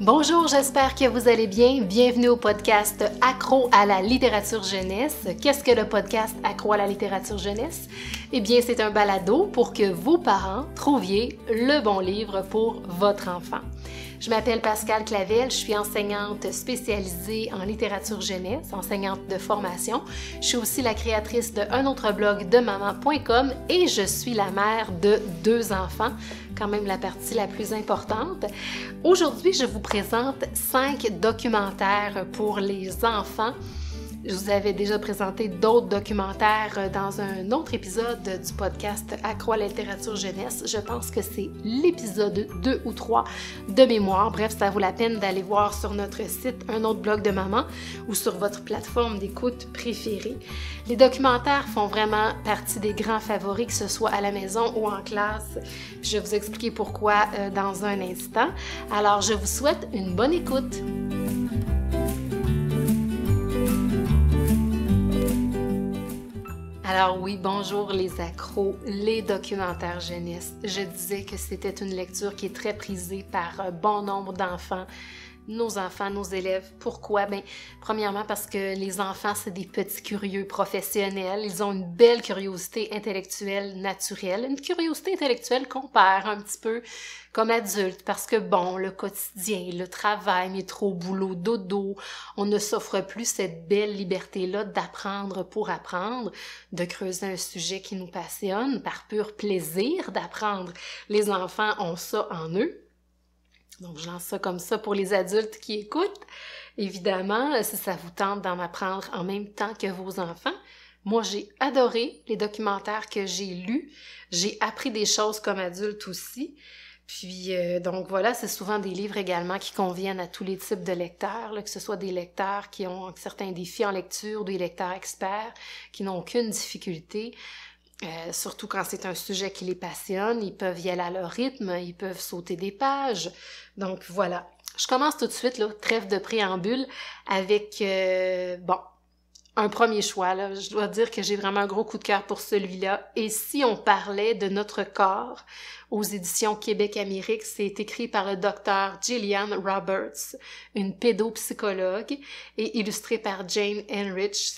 Bonjour, j'espère que vous allez bien. Bienvenue au podcast Accro à la littérature jeunesse. Qu'est-ce que le podcast Accro à la littérature jeunesse? Eh bien, c'est un balado pour que vos parents trouviez le bon livre pour votre enfant. Je m'appelle Pascal Clavel, je suis enseignante spécialisée en littérature jeunesse, enseignante de formation. Je suis aussi la créatrice d'un autre blog de maman.com et je suis la mère de deux enfants, quand même la partie la plus importante. Aujourd'hui, je vous présente cinq documentaires pour les enfants je vous avais déjà présenté d'autres documentaires euh, dans un autre épisode du podcast Accro à la littérature jeunesse. Je pense que c'est l'épisode 2 ou 3 de mémoire. Bref, ça vaut la peine d'aller voir sur notre site un autre blog de maman ou sur votre plateforme d'écoute préférée. Les documentaires font vraiment partie des grands favoris, que ce soit à la maison ou en classe. Je vais vous expliquer pourquoi euh, dans un instant. Alors, je vous souhaite une bonne écoute. Alors oui, bonjour les accros, les documentaires jeunesse. Je disais que c'était une lecture qui est très prisée par un euh, bon nombre d'enfants nos enfants, nos élèves. Pourquoi? Bien, premièrement, parce que les enfants, c'est des petits curieux professionnels. Ils ont une belle curiosité intellectuelle naturelle, une curiosité intellectuelle qu'on perd un petit peu comme adulte parce que, bon, le quotidien, le travail, mais trop boulot, dodo, on ne s'offre plus cette belle liberté-là d'apprendre pour apprendre, de creuser un sujet qui nous passionne par pur plaisir d'apprendre. Les enfants ont ça en eux. Donc, je lance ça comme ça pour les adultes qui écoutent. Évidemment, si ça vous tente d'en apprendre en même temps que vos enfants, moi, j'ai adoré les documentaires que j'ai lus. J'ai appris des choses comme adulte aussi. Puis, euh, donc voilà, c'est souvent des livres également qui conviennent à tous les types de lecteurs, que ce soit des lecteurs qui ont certains défis en lecture, des lecteurs experts qui n'ont aucune difficulté. Euh, surtout quand c'est un sujet qui les passionne, ils peuvent y aller à leur rythme, ils peuvent sauter des pages. Donc voilà. Je commence tout de suite, là, trêve de préambule, avec, euh, bon, un premier choix. Je dois dire que j'ai vraiment un gros coup de cœur pour celui-là. Et si on parlait de notre corps aux éditions Québec-Amérique, c'est écrit par le docteur Gillian Roberts, une pédopsychologue, et illustré par Jane Enrich.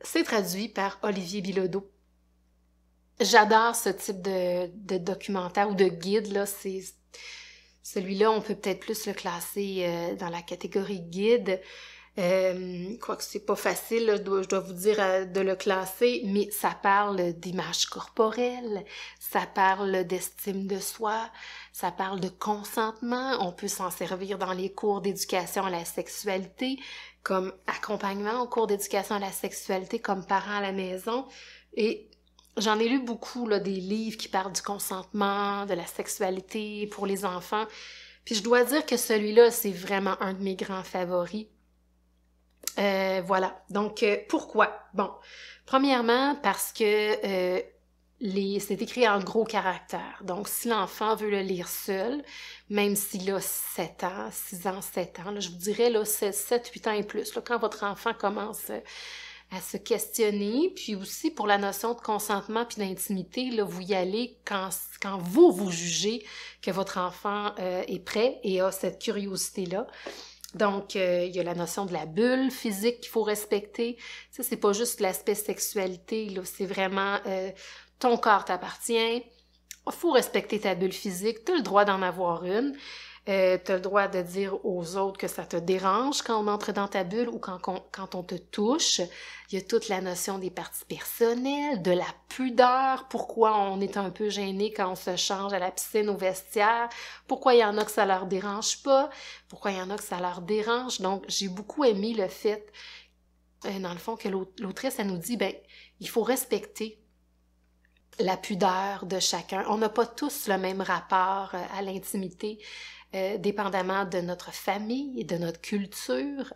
C'est traduit par Olivier Bilodeau. J'adore ce type de, documentaire ou de guide. Là, c'est celui-là, on peut peut-être plus le classer euh, dans la catégorie guide. Euh, que c'est pas facile, je, dois, vous dire euh, de le classer, mais ça parle d'image corporelle, ça parle d'estime de soi, ça parle de consentement. On peut s'en servir dans les cours d'éducation à la sexualité, comme accompagnement aux cours d'éducation à la sexualité, comme parent à la maison. Et J'en ai lu beaucoup, là, des livres qui parlent du consentement, de la sexualité pour les enfants. Puis je dois dire que celui-là, c'est vraiment un de mes grands favoris. Euh, voilà. Donc, euh, pourquoi? Bon, premièrement, parce que euh, les... c'est écrit en gros caractères. Donc, si l'enfant veut le lire seul, même s'il a 7 ans, 6 ans, 7 ans, je vous dirais là, 7, 8 ans et plus, là, quand votre enfant commence à se questionner, puis aussi pour la notion de consentement puis d'intimité, là, vous y allez quand, quand vous, vous jugez que votre enfant euh, est prêt et a cette curiosité-là. Donc, euh, il y a la notion de la bulle physique qu'il faut respecter. Ça, c'est pas juste l'aspect sexualité, là, c'est vraiment euh, ton corps t'appartient. Faut respecter ta bulle physique, tu le droit d'en avoir une. Euh, t'as le droit de dire aux autres que ça te dérange quand on entre dans ta bulle ou quand, on te touche. Il y a toute la notion des parties personnelles, de la pudeur, pourquoi on est un peu gêné quand on se change à la piscine, au vestiaire, pourquoi il y en a que ça leur dérange pas, pourquoi il y en a que ça leur dérange. Donc, j'ai beaucoup aimé le fait, euh, dans le fond, que l'autrice, elle nous dit, ben, il faut respecter la pudeur de chacun. On n'a pas tous le même rapport euh, à l'intimité, euh, dépendamment de notre famille, et de notre culture.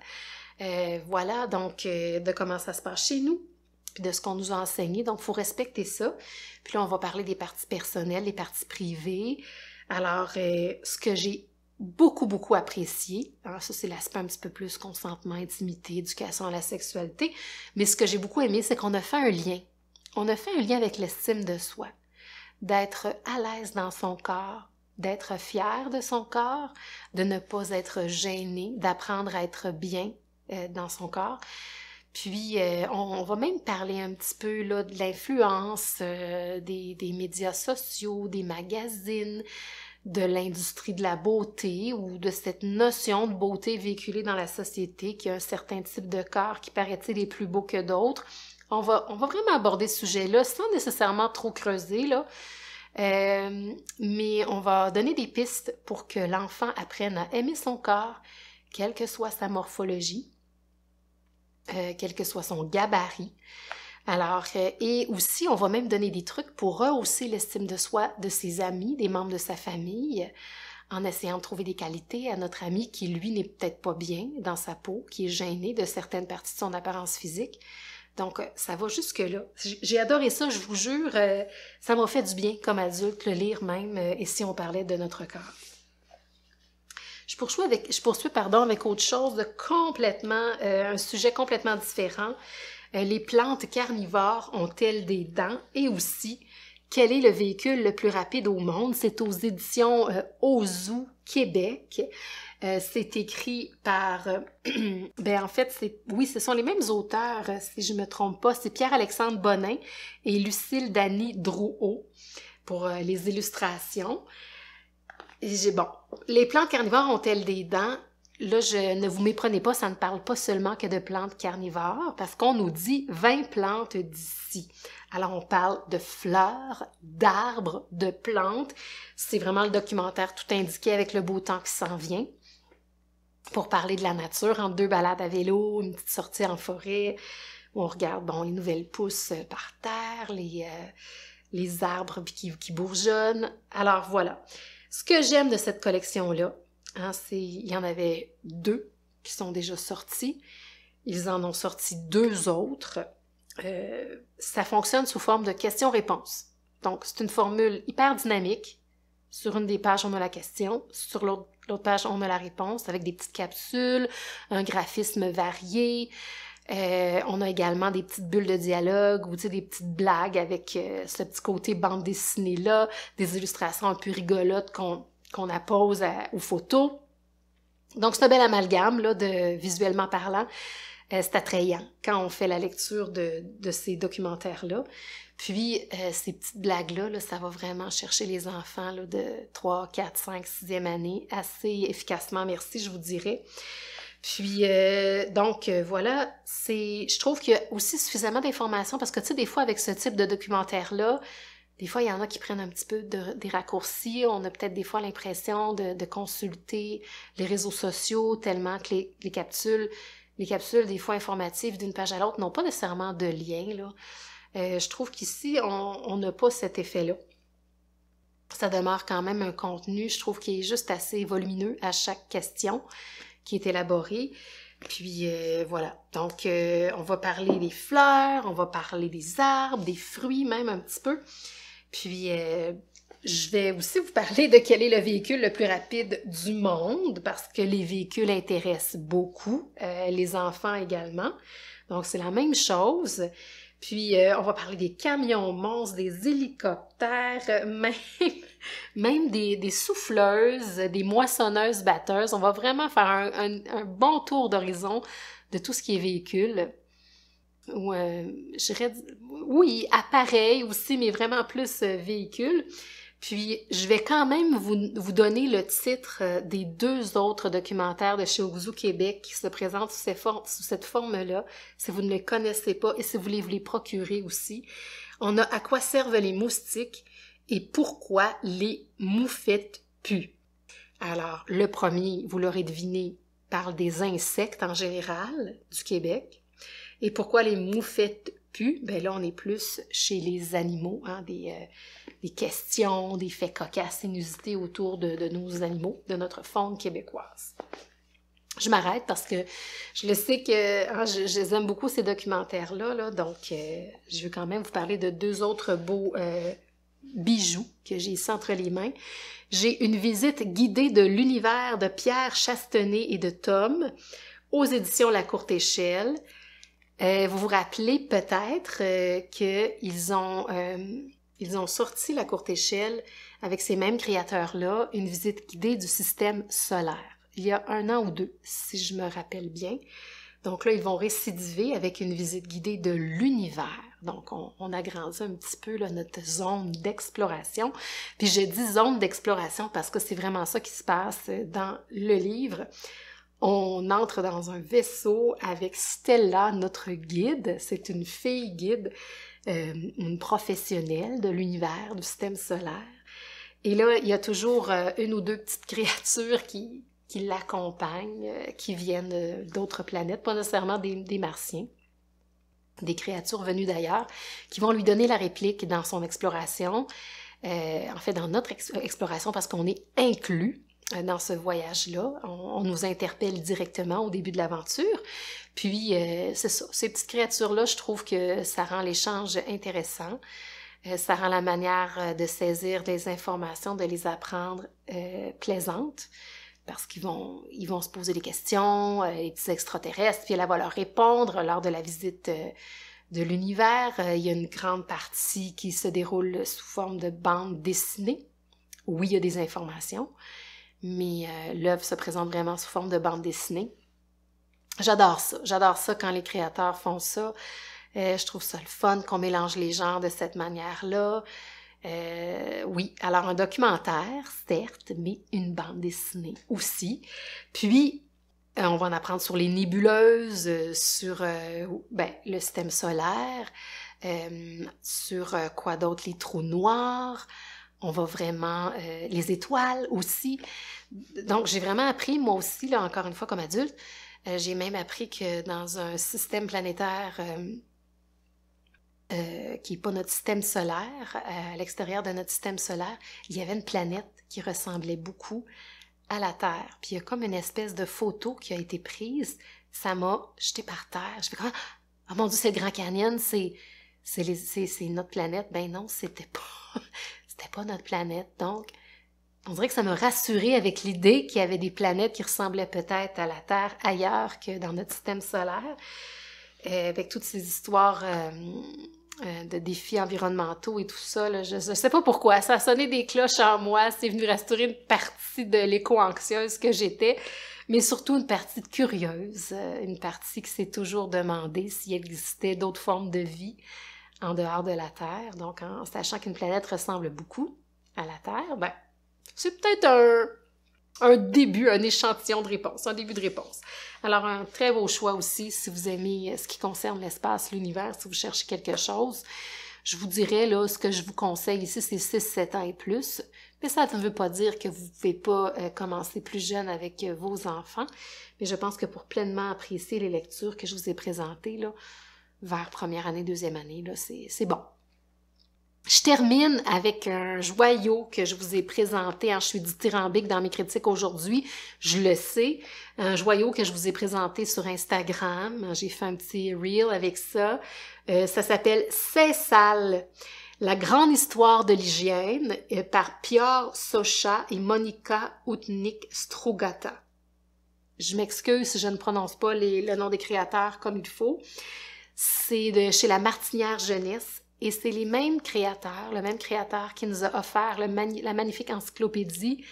Euh, voilà, donc euh, de comment ça se passe chez nous, de ce qu'on nous a enseigné. Donc, il faut respecter ça. Puis là, on va parler des parties personnelles, des parties privées. Alors, ce que j'ai beaucoup, beaucoup apprécié. Hein, ça, c'est l'aspect un petit peu plus consentement, intimité, éducation à la sexualité. Mais ce que j'ai beaucoup aimé, c'est qu'on a fait un lien. On a fait un lien avec l'estime de soi, d'être à l'aise dans son corps, d'être fier de son corps, de ne pas être gêné, d'apprendre à être bien euh, dans son corps. Puis, euh, on, va même parler un petit peu là, de l'influence euh, des, des, médias sociaux, des magazines, de l'industrie de la beauté ou de cette notion de beauté véhiculée dans la société qui a un certain type de corps qui paraît-il est plus beau que d'autres. On va, on va vraiment aborder ce sujet-là sans nécessairement trop creuser, là, euh, mais on va donner des pistes pour que l'enfant apprenne à aimer son corps, quelle que soit sa morphologie, euh, quel que soit son gabarit. Alors, euh, et aussi, on va même donner des trucs pour rehausser l'estime de soi de ses amis, des membres de sa famille, en essayant de trouver des qualités à notre ami qui, lui, n'est peut-être pas bien dans sa peau, qui est gêné de certaines parties de son apparence physique. Donc, euh, ça va jusque-là. J'ai adoré ça, je vous jure. Euh, ça m'a fait du bien comme adulte, le lire même, euh, et si on parlait de notre corps. Je poursuis, avec, je pardon, avec autre chose de complètement, un sujet complètement différent. les plantes carnivores ont-elles des dents? Et aussi, quel est le véhicule le plus rapide au monde? C'est aux éditions euh, Québec. Euh, c'est écrit par... Euh, ben en fait, c'est oui, ce sont les mêmes auteurs, euh, si je ne me trompe pas. C'est Pierre-Alexandre Bonin et Lucille Dany Drouot pour les illustrations. bon. Les plantes carnivores ont-elles des dents? Là, je ne vous méprenez pas, ça ne parle pas seulement que de plantes carnivores, parce qu'on nous dit 20 plantes d'ici. Alors, on parle de fleurs, d'arbres, de plantes. C'est vraiment le documentaire tout indiqué avec le beau temps qui s'en vient pour parler de la nature, en deux balades à vélo, une petite sortie en forêt, où on regarde bon, les nouvelles pousses euh, par terre, les, euh, les arbres qui, qui, bourgeonnent. Alors voilà. Ce que j'aime de cette collection-là, hein, c'est il y en avait deux qui sont déjà sortis. Ils en ont sorti deux autres. Euh, ça fonctionne sous forme de questions-réponses. Donc, c'est une formule hyper dynamique. Sur une des pages, on a la question. Sur l'autre L'autre page, on a la réponse avec des petites capsules, un graphisme varié. Euh, on a également des petites bulles de dialogue ou des petites blagues avec euh, ce petit côté bande dessinée-là, des illustrations un peu rigolotes qu'on qu'on appose aux photos. Donc, c'est un bel amalgame là, de visuellement parlant. Euh, c'est attrayant quand on fait la lecture de, de ces documentaires-là. Puis, euh, ces petites blagues-là, ça va vraiment chercher les enfants de 3, 4, 5, 6e année assez efficacement, merci, je vous dirais. Puis, euh, donc, euh, voilà, c'est, je trouve qu'il y a aussi suffisamment d'informations parce que, tu sais, des fois, avec ce type de documentaire-là, des fois, il y en a qui prennent un petit peu des raccourcis. On a peut-être des fois l'impression de, consulter les réseaux sociaux tellement que les, les capsules, les capsules des fois informatives d'une page à l'autre n'ont pas nécessairement de lien. Là. Euh, je trouve qu'ici, on n'a pas cet effet-là. Ça demeure quand même un contenu, je trouve, qui est juste assez volumineux à chaque question qui est élaborée. Puis euh, voilà. Donc, euh, on va parler des fleurs, on va parler des arbres, des fruits même un petit peu. Puis, je vais aussi vous parler de quel est le véhicule le plus rapide du monde parce que les véhicules intéressent beaucoup les enfants également. Donc, c'est la même chose. Puis euh, on va parler des camions monstres, des hélicoptères, euh, même, même des, souffleuses, des moissonneuses batteuses. On va vraiment faire un, bon tour d'horizon de tout ce qui est véhicule. Euh, oui, appareil aussi, mais vraiment plus véhicule. Puis, je vais quand même vous, vous donner le titre euh, des deux autres documentaires de chez Ouzou Québec qui se présentent sous, cette forme-là, si vous ne les connaissez pas et si vous voulez vous les procurer aussi. On a À quoi servent les moustiques et pourquoi les moufettes puent. Alors, le premier, vous l'aurez deviné, parle des insectes en général du Québec et pourquoi les moufettes ben là, on est plus chez les animaux, hein, euh, des, questions, des faits cocasses, inusités autour de, nos animaux, de notre faune québécoise. Je m'arrête parce que je le sais que hein, j'aime beaucoup ces documentaires-là, donc euh, je veux quand même vous parler de deux autres beaux euh, bijoux que j'ai ici entre les mains. J'ai une visite guidée de l'univers de Pierre Chastenay et de Tom aux éditions La Courte Échelle. Euh, vous vous rappelez peut-être euh, qu'ils ont, euh, ils ont sorti la courte échelle avec ces mêmes créateurs-là, une visite guidée du système solaire, il y a un an ou deux, si je me rappelle bien. Donc là, ils vont récidiver avec une visite guidée de l'univers. Donc, on, on, agrandit un petit peu là, notre zone d'exploration. Puis je dis zone d'exploration parce que c'est vraiment ça qui se passe euh, dans le livre. On entre dans un vaisseau avec Stella, notre guide. C'est une fille guide, euh, une professionnelle de l'univers, du système solaire. Et là, il y a toujours euh, une ou deux petites créatures qui, qui l'accompagnent, euh, qui viennent d'autres planètes, pas nécessairement des, martiens des créatures venues d'ailleurs, qui vont lui donner la réplique dans son exploration, en fait dans notre exploration parce qu'on est inclus euh, dans ce voyage-là. On, nous interpelle directement au début de l'aventure. Puis, euh, c'est ça, ces petites créatures-là, je trouve que ça rend l'échange intéressant. Euh, ça rend la manière de saisir des informations, de les apprendre plaisante parce qu'ils vont, ils vont se poser des questions, les petits extraterrestres, puis elle va leur répondre lors de la visite de l'univers. Il y a une grande partie qui se déroule sous forme de bande dessinée. Oui, il y a des informations mais euh, l'œuvre se présente vraiment sous forme de bande dessinée. J'adore ça. J'adore ça quand les créateurs font ça. Euh, je trouve ça le fun qu'on mélange les genres de cette manière-là. Euh, oui, alors un documentaire, certes, mais une bande dessinée aussi. Puis, on va en apprendre sur les nébuleuses, sur ben, le système solaire, sur quoi d'autre, les trous noirs on va vraiment... Euh, les étoiles aussi. Donc, j'ai vraiment appris, moi aussi, là, encore une fois, comme adulte, euh, j'ai même appris que dans un système planétaire euh, qui n'est pas notre système solaire, à l'extérieur de notre système solaire, il y avait une planète qui ressemblait beaucoup à la Terre. Puis il y a comme une espèce de photo qui a été prise. Ça m'a jeté par terre. Je fais comme, ah oh mon Dieu, c'est le Grand Canyon, c'est, c'est, notre planète. Ben non, c'était pas c'était pas notre planète. Donc, on dirait que ça me rassurait avec l'idée qu'il y avait des planètes qui ressemblaient peut-être à la Terre ailleurs que dans notre système solaire, euh, avec toutes ces histoires euh, euh, de défis environnementaux et tout ça. je ne sais pas pourquoi, ça a sonné des cloches en moi, c'est venu rassurer une partie de l'éco-anxieuse que j'étais, mais surtout une partie de curieuse, une partie qui s'est toujours demandé s'il existait d'autres formes de vie en dehors de la Terre. Donc, en sachant qu'une planète ressemble beaucoup à la Terre, ben, c'est peut-être un, début, un échantillon de réponse, un début de réponse. Alors, un très beau choix aussi si vous aimez euh, ce qui concerne l'espace, l'univers, si vous cherchez quelque chose. Je vous dirais, là, ce que je vous conseille ici, c'est 6-7 ans et plus. Mais ça ne veut pas dire que vous ne pouvez pas euh, commencer plus jeune avec euh, vos enfants. Mais je pense que pour pleinement apprécier les lectures que je vous ai présentées, là, vers première année, deuxième année, là, c'est bon. Je termine avec un joyau que je vous ai présenté. En, je suis dit dithyrambique dans mes critiques aujourd'hui, je le sais. Un joyau que je vous ai présenté sur Instagram. J'ai fait un petit reel avec ça. Euh, ça s'appelle « C'est sale ». La grande histoire de l'hygiène euh, par Pior Socha et Monica Outnik Strogata. Je m'excuse si je ne prononce pas le nom des créateurs comme il faut. C'est de chez la Martinière Jeunesse et c'est les mêmes créateurs, le même créateur qui nous a offert la magnifique encyclopédie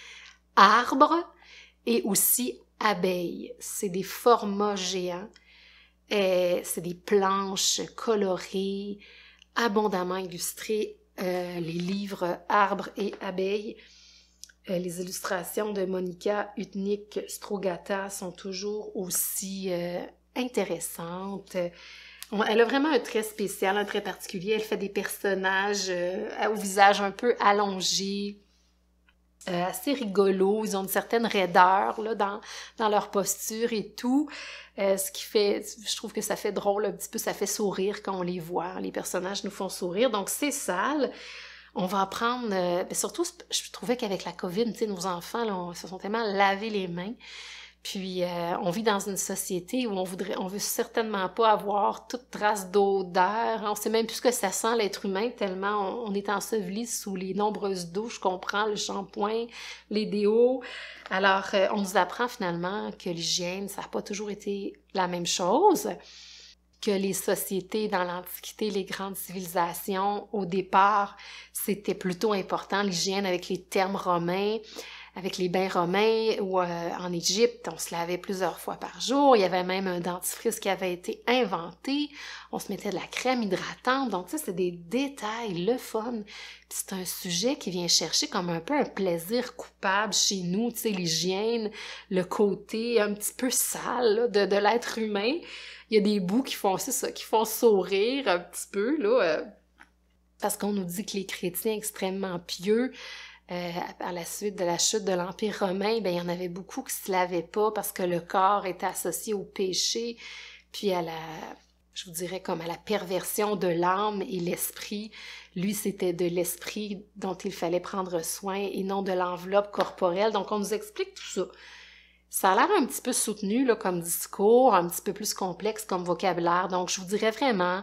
Arbre et aussi Abeille. C'est des formats géants. Euh, c'est des planches colorées, abondamment illustrées. Euh, les livres Arbre et Abeilles. Euh, les illustrations de Monica Utnik Strogata sont toujours aussi intéressantes. Elle a vraiment un trait spécial, un trait particulier. Elle fait des personnages euh, au visage un peu allongé, euh, assez rigolos. Ils ont une certaine raideur là, dans, leur posture et tout. Euh, ce qui fait, je trouve que ça fait drôle un petit peu, ça fait sourire quand on les voit. Les personnages nous font sourire. Donc c'est sale. On va apprendre, ben, surtout, je trouvais qu'avec la COVID, nos enfants se sont tellement lavé les mains. Puis euh, on vit dans une société où on voudrait, on veut certainement pas avoir toute trace d'odeur. On sait même plus ce que ça sent l'être humain tellement on, est enseveli sous les nombreuses douches qu'on prend, le shampoing, les déos. Alors euh, on nous apprend finalement que l'hygiène ça n'a pas toujours été la même chose que les sociétés dans l'Antiquité, les grandes civilisations, au départ, c'était plutôt important, l'hygiène avec les termes romains, avec les bains romains ou euh, en Égypte, on se lavait plusieurs fois par jour. Il y avait même un dentifrice qui avait été inventé. On se mettait de la crème hydratante. Donc ça, c'est des détails, le fun. c'est un sujet qui vient chercher comme un peu un plaisir coupable chez nous, tu sais, l'hygiène, le côté un petit peu sale de, l'être humain. Il y a des bouts qui font ça, qui font sourire un petit peu, là. Euh, parce qu'on nous dit que les chrétiens extrêmement pieux, à euh, la suite de la chute de l'Empire romain, ben, il y en avait beaucoup qui se lavaient pas parce que le corps était associé au péché, puis à la, je vous dirais comme à la perversion de l'âme et l'esprit. Lui, c'était de l'esprit dont il fallait prendre soin et non de l'enveloppe corporelle. Donc, on nous explique tout ça. Ça a l'air un petit peu soutenu comme discours, un petit peu plus complexe comme vocabulaire. Donc, je vous dirais vraiment,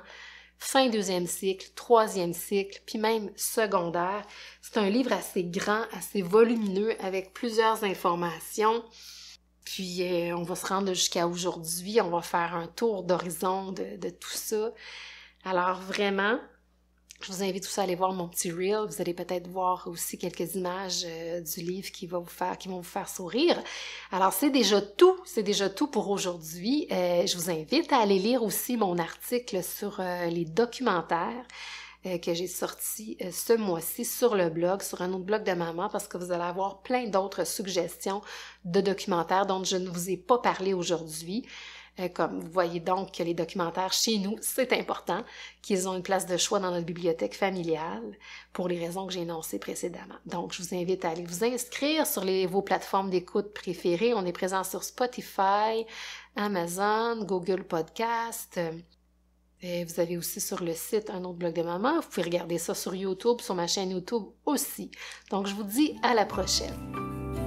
fin deuxième cycle, troisième cycle, puis même secondaire. C'est un livre assez grand, assez volumineux, avec plusieurs informations. Puis euh, on va se rendre jusqu'à aujourd'hui, on va faire un tour d'horizon de, de tout ça. Alors vraiment, je vous invite tous à aller voir mon petit reel. Vous allez peut-être voir aussi quelques images euh, du livre qui, va vous faire, qui vont vous faire sourire. Alors, c'est déjà tout. C'est déjà tout pour aujourd'hui. Euh, je vous invite à aller lire aussi mon article sur euh, les documentaires que j'ai sorti ce mois-ci sur le blog, sur un autre blog de maman, parce que vous allez avoir plein d'autres suggestions de documentaires dont je ne vous ai pas parlé aujourd'hui. Euh, comme vous voyez donc que les documentaires chez nous, c'est important, qu'ils ont une place de choix dans notre bibliothèque familiale pour les raisons que j'ai énoncées précédemment. Donc, je vous invite à aller vous inscrire sur les, vos plateformes d'écoute préférées. On est présent sur Spotify, Amazon, Google Podcast. Euh, et vous avez aussi sur le site un autre blog de maman. Vous pouvez regarder ça sur YouTube, sur ma chaîne YouTube aussi. Donc, je vous dis à la prochaine.